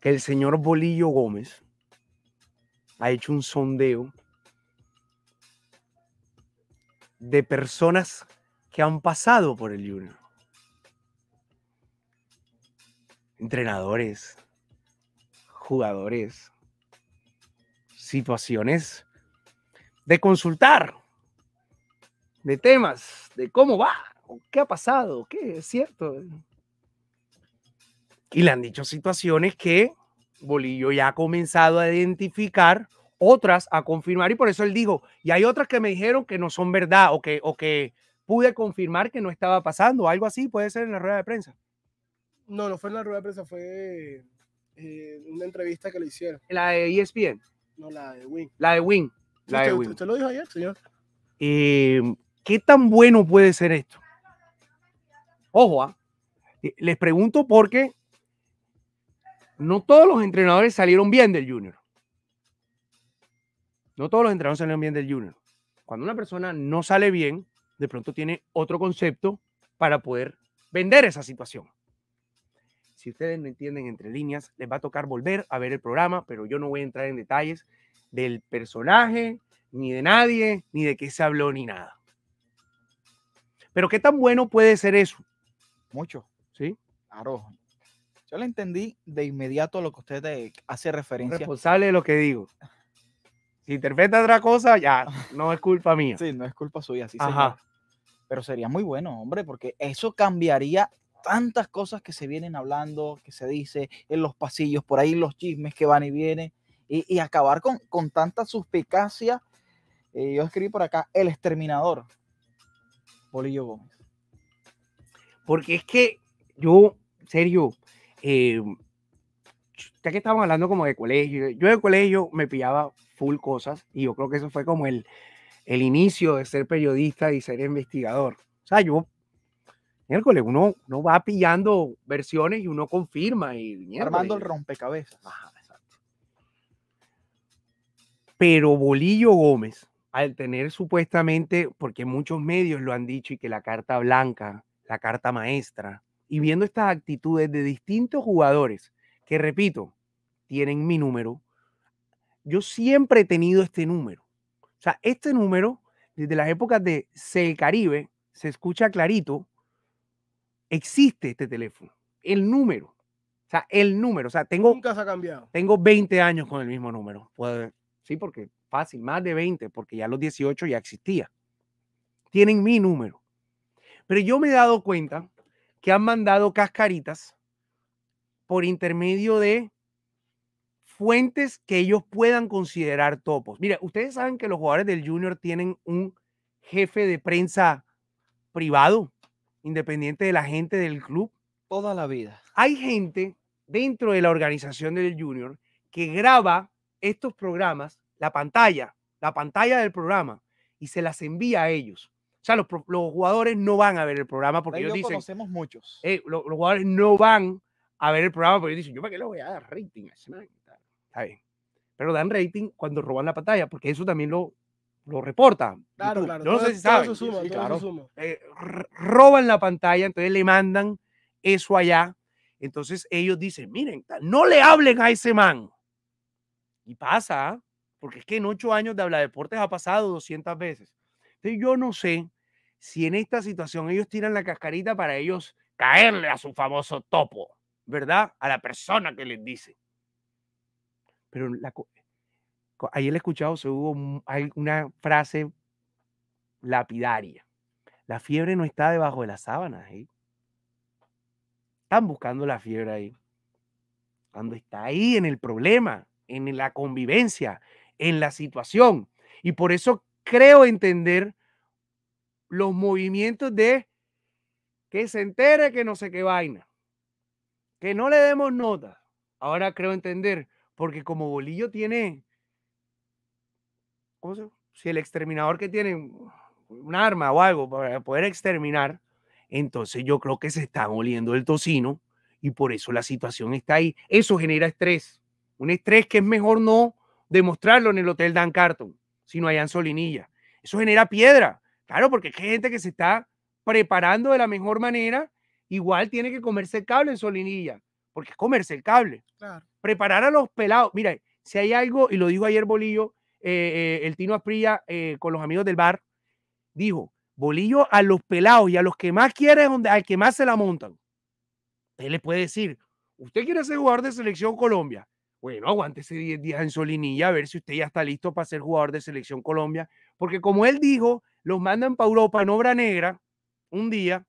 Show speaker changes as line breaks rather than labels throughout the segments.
que el señor Bolillo Gómez ha hecho un sondeo de personas que han pasado por el Junior. Entrenadores, jugadores, situaciones de consultar, de temas, de cómo va, qué ha pasado, qué es cierto, y le han dicho situaciones que Bolillo ya ha comenzado a identificar, otras a confirmar, y por eso él dijo, y hay otras que me dijeron que no son verdad o que, o que pude confirmar que no estaba pasando, algo así puede ser en la rueda de prensa.
No, no fue en la rueda de prensa, fue eh, una entrevista que le hicieron.
¿La de ESPN?
No, la de Win. La de Win. usted, lo dijo ayer, señor.
Em, ¿Qué tan bueno puede ser esto? Ojo, ¿ah? les pregunto porque no todos los entrenadores salieron bien del junior. No todos los entrenadores salieron bien del junior. Cuando una persona no sale bien, de pronto tiene otro concepto para poder vender esa situación. Si ustedes no entienden entre líneas, les va a tocar volver a ver el programa, pero yo no voy a entrar en detalles del personaje, ni de nadie, ni de qué se habló, ni nada. Pero qué tan bueno puede ser eso. Mucho. Sí.
Claro. Yo le entendí de inmediato lo que usted eh, hace referencia. Responsable de lo que digo. Si interpreta otra cosa, ya, no es culpa mía. Sí, no es culpa suya, Ajá. Pero sería muy bueno, hombre, porque eso cambiaría tantas cosas que se vienen hablando, que se dice en los pasillos, por ahí los chismes que van y vienen, y, acabar con, con, tanta suspicacia. Eh, yo escribí por acá, El Exterminador, Bolillo Gómez. Porque es que yo, serio,
eh, ya que estábamos hablando como de colegio, yo de colegio me pillaba full cosas y yo creo que eso fue como el, el inicio de ser periodista y ser investigador. O sea, yo, miércoles, uno, no va pillando versiones y uno confirma. y Armando el
rompecabezas.
Pero Bolillo Gómez, al tener supuestamente, porque muchos medios lo han dicho y que la carta blanca, la carta maestra, y viendo estas actitudes de distintos jugadores, que repito, tienen mi número, yo siempre he tenido este número. O sea, este número, desde las épocas de Cel Caribe, se escucha clarito, existe este teléfono, el número. O sea, el número. O sea, tengo. Nunca se ha cambiado. Tengo 20 años con el mismo número. Pues, sí, porque fácil, más de 20, porque ya los 18 ya existía. Tienen mi número. Pero yo me he dado cuenta que han mandado cascaritas por intermedio de fuentes que ellos puedan considerar topos. Mira, ustedes saben que los jugadores del Junior tienen un jefe de prensa privado, independiente de la gente del club. Toda la vida. Hay gente dentro de la organización del Junior que graba estos programas, la pantalla, la pantalla del programa, y se las envía a ellos. O sea, los, jugadores no van a ver el programa porque ellos dicen. conocemos muchos. Eh, los, jugadores no van a ver el programa porque ellos dicen, yo para qué le voy a dar rating
a ese Está
bien. Pero dan rating cuando roban la pantalla, porque eso también lo, lo reportan. Claro, No roban la pantalla, entonces le mandan eso allá. Entonces ellos dicen, miren, no le hablen a ese man. Y pasa, porque es que en ocho años de habla deportes ha pasado 200 veces yo no sé si en esta situación ellos tiran la cascarita para ellos caerle a su famoso topo, ¿verdad? A la persona que les dice. Pero ayer he escuchado, se hubo una frase lapidaria. La fiebre no está debajo de las sábanas. ¿eh? Están buscando la fiebre ahí. Cuando está ahí en el problema, en la convivencia, en la situación. Y por eso creo entender los movimientos de que se entere que no sé qué vaina, que no le demos nota. Ahora creo entender, porque como Bolillo tiene, Si el exterminador que tiene un arma o algo para poder exterminar, entonces yo creo que se está oliendo el tocino y por eso la situación está ahí. Eso genera estrés, un estrés que es mejor no demostrarlo en el Hotel Dan Carton si no hay Solinilla. Eso genera piedra, claro, porque hay gente que se está preparando de la mejor manera, igual tiene que comerse el cable en Solinilla, porque es comerse el cable. Preparar a los pelados. Mira, si hay algo, y lo dijo ayer Bolillo, eh, eh, el Tino Asprilla eh, con los amigos del bar, dijo, Bolillo a los pelados y a los que más quieren, donde, al que más se la montan. Él le puede decir, usted quiere ser jugador de selección Colombia, bueno, aguántese 10 días en Solinilla a ver si usted ya está listo para ser jugador de Selección Colombia, porque como él dijo, los mandan para Europa en obra negra un día.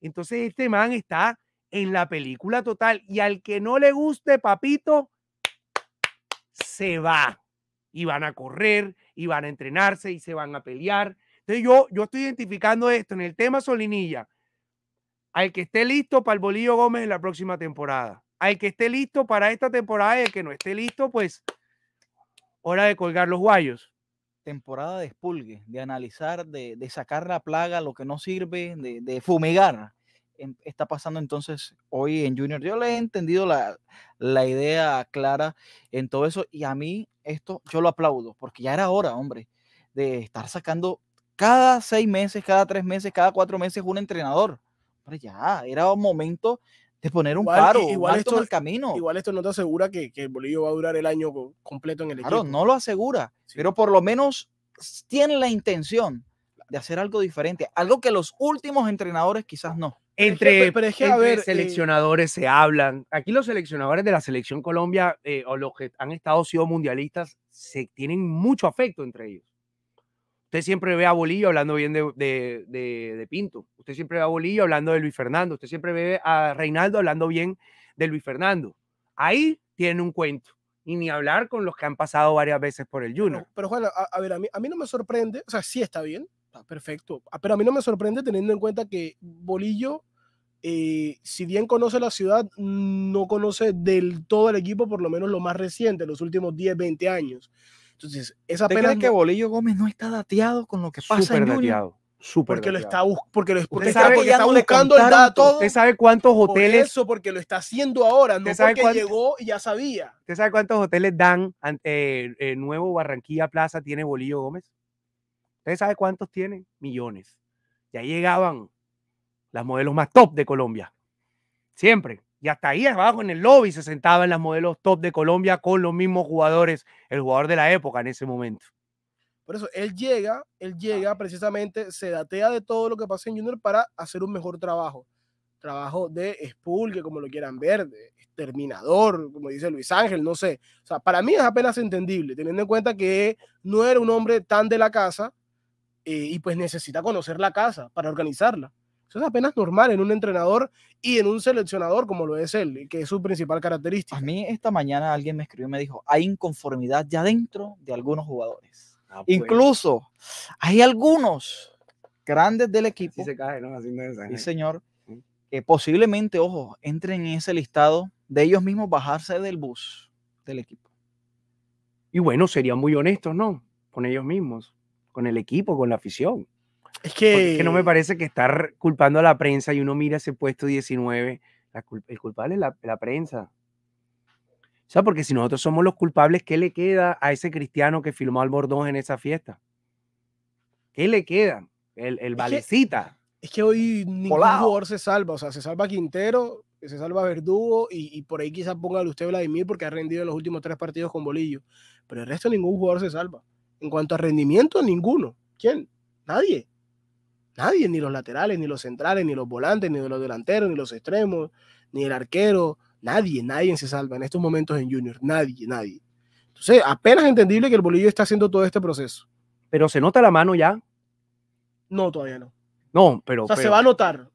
Entonces este man está en la película total y al que no le guste, papito, se va. Y van a correr, y van a entrenarse, y se van a pelear. Entonces yo, yo estoy identificando esto en el tema Solinilla, al que esté listo para el Bolillo Gómez en la próxima temporada
al que esté listo para esta temporada y el que no esté listo, pues hora de colgar los guayos. Temporada de expulgue, de analizar, de, sacar la plaga, lo que no sirve, de, de fumigar. está pasando entonces hoy en Junior. Yo le he entendido la, idea clara en todo eso y a mí esto yo lo aplaudo porque ya era hora, hombre, de estar sacando cada seis meses, cada tres meses, cada cuatro meses un entrenador. Pero ya era un momento de poner un paro, igual esto, el
camino. Igual esto no te asegura que, que va a durar el año completo en el equipo. Claro, no lo
asegura, pero por lo menos tiene la intención de hacer algo
diferente, algo
que los últimos entrenadores quizás no. Entre, seleccionadores
se hablan. Aquí los seleccionadores de la selección Colombia eh, o los que han estado sido mundialistas se tienen mucho afecto entre ellos. Usted siempre ve a Bolillo hablando bien de, Pinto. Usted siempre ve a Bolillo hablando de Luis Fernando. Usted siempre ve a Reinaldo hablando bien de Luis Fernando. Ahí tiene un cuento. Y ni hablar con los que han pasado varias veces por el Junior.
Pero, bueno, Juan, a, ver, a mí, no me sorprende. O sea, sí está bien. perfecto. Ah, pero a mí no me sorprende teniendo en cuenta que Bolillo eh, si bien conoce la ciudad, no conoce del todo el equipo, por lo menos lo más reciente, los últimos 10, 20 años. Entonces, esa pena que Bolillo Gómez no está dateado con lo que pasa en dateado. porque lo está,
porque lo está, buscando el dato. Usted sabe cuántos hoteles.
eso, porque lo está haciendo ahora, no porque llegó y ya sabía.
¿Usted sabe cuántos hoteles dan ante el eh, eh, Nuevo Barranquilla Plaza tiene Bolillo Gómez? ¿Usted sabe cuántos tiene? Millones. Ya llegaban las modelos más top de Colombia. Siempre y hasta ahí abajo en el lobby se sentaba en las modelos top de Colombia con los mismos jugadores, el jugador de la época en ese momento.
Por eso, él llega, él ah. llega precisamente, se datea de todo lo que pasa en Junior para hacer un mejor trabajo. Trabajo de que como lo quieran ver, de exterminador, como dice Luis Ángel, no sé. O sea, para mí es apenas entendible, teniendo en cuenta que no era un hombre tan de la casa eh, y pues necesita conocer la casa para organizarla. Eso es apenas normal en un entrenador y en un seleccionador como lo es él, que es su principal característica. A mí esta mañana alguien me escribió y me dijo, hay inconformidad ya dentro de algunos
jugadores. Ah, pues. Incluso hay algunos grandes del equipo. se señor. Que posiblemente, ojo, entren en ese listado de ellos mismos bajarse del bus del equipo.
Y bueno, serían muy honestos, ¿no? Con ellos mismos, con el equipo, con la afición. Es que... no me parece que estar culpando a la prensa y uno mira ese puesto 19, el culpable es la, prensa. O sea, porque si nosotros somos los culpables, ¿qué le queda a ese cristiano que filmó al Bordón en esa fiesta? ¿Qué le queda? El, el valecita.
Que, es que hoy ningún jugador se salva. O sea, se salva Quintero, se salva Verdugo y, por ahí quizás póngale usted Vladimir porque ha rendido en los últimos tres partidos con Bolillo. Pero el resto ningún jugador se salva. En cuanto a rendimiento, ninguno. ¿Quién? Nadie. Nadie, ni los laterales, ni los centrales, ni los volantes, ni los delanteros, ni los extremos, ni el arquero. Nadie, nadie se salva en estos momentos en Junior. Nadie, nadie. Entonces, apenas entendible que el bolillo está haciendo todo este proceso. Pero se nota la mano ya. No, todavía no. No, pero. O sea, se va a notar.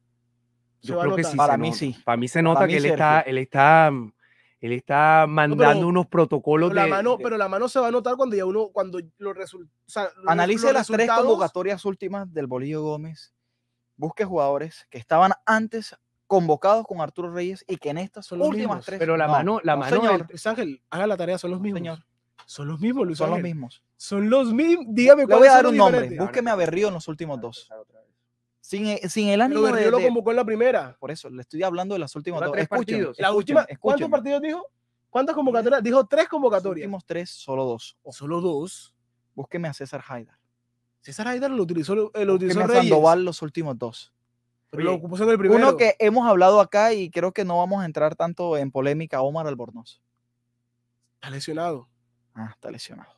Se va que notar. Para mí sí. Para mí se nota que él está, él está
él está mandando unos protocolos. Pero la, mano, pero
la mano se va a notar cuando ya uno, cuando los resultados. Analice las tres convocatorias
últimas del Bolillo Gómez. Busque jugadores que estaban antes convocados con Arturo Reyes y que en estas son los últimas tres. Pero la mano, la Señor,
haga la tarea, son los mismos. Son los mismos, Luis Son los mismos.
Son los mismos. Dígame Le voy a dar un nombre. Búsqueme a Berrío en los últimos dos. Sin, e, sin el ánimo de, lo convocó
en la primera.
Por eso, le estoy
hablando de las últimas dos. partidos. La última, ¿Cuántos partidos dijo? ¿Cuántas convocatorias? Dijo tres convocatorias. Los últimos tres, solo dos. Solo dos. Búsqueme a César Haidar. César Haidar lo utilizó, lo eh, utilizó Reyes. Sandoval
los últimos dos.
el primero. Uno que
hemos hablado acá y creo que no vamos a entrar tanto en polémica, Omar Albornoz.
Está lesionado. Ah, está lesionado.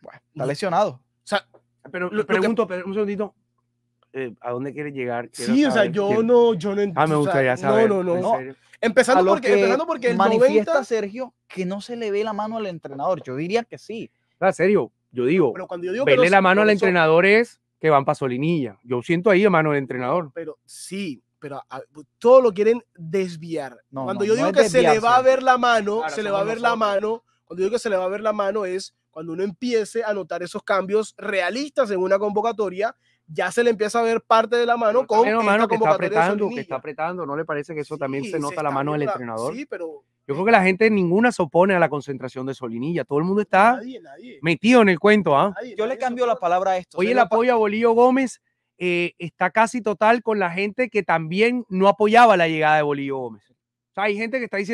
Bueno, está lesionado. pero pregunto, un segundito,
eh, a dónde quiere llegar. sí, o sea, yo
no, yo no entiendo. Ah, me gustaría saber. No, no, Empezando, porque,
empezando porque, el manifiesta
90... Sergio que no se le ve la mano al entrenador. Yo diría que sí. Ah, serio,
yo digo, pero
cuando yo digo verle la mano al entrenador
es que van para Solinilla. Yo siento ahí la mano del entrenador.
Pero sí, pero todos ah, todo lo quieren desviar. cuando yo digo que se le va a ver la mano, se le va a ver la mano, cuando yo digo que se le va a ver la mano es cuando uno empiece a notar esos cambios realistas en una convocatoria ya se le empieza a ver parte de la mano con mano que está apretando, que
está apretando, ¿no le parece que eso también se nota la mano del entrenador? pero yo creo que la gente ninguna se opone a la concentración de Solinilla. Todo el mundo está metido en el cuento. ¿ah?
Yo le cambio la palabra a esto. Hoy el
apoyo a Bolillo Gómez eh, está casi total con la gente que también no apoyaba la llegada de Bolillo Gómez. O sea, hay gente que está diciendo.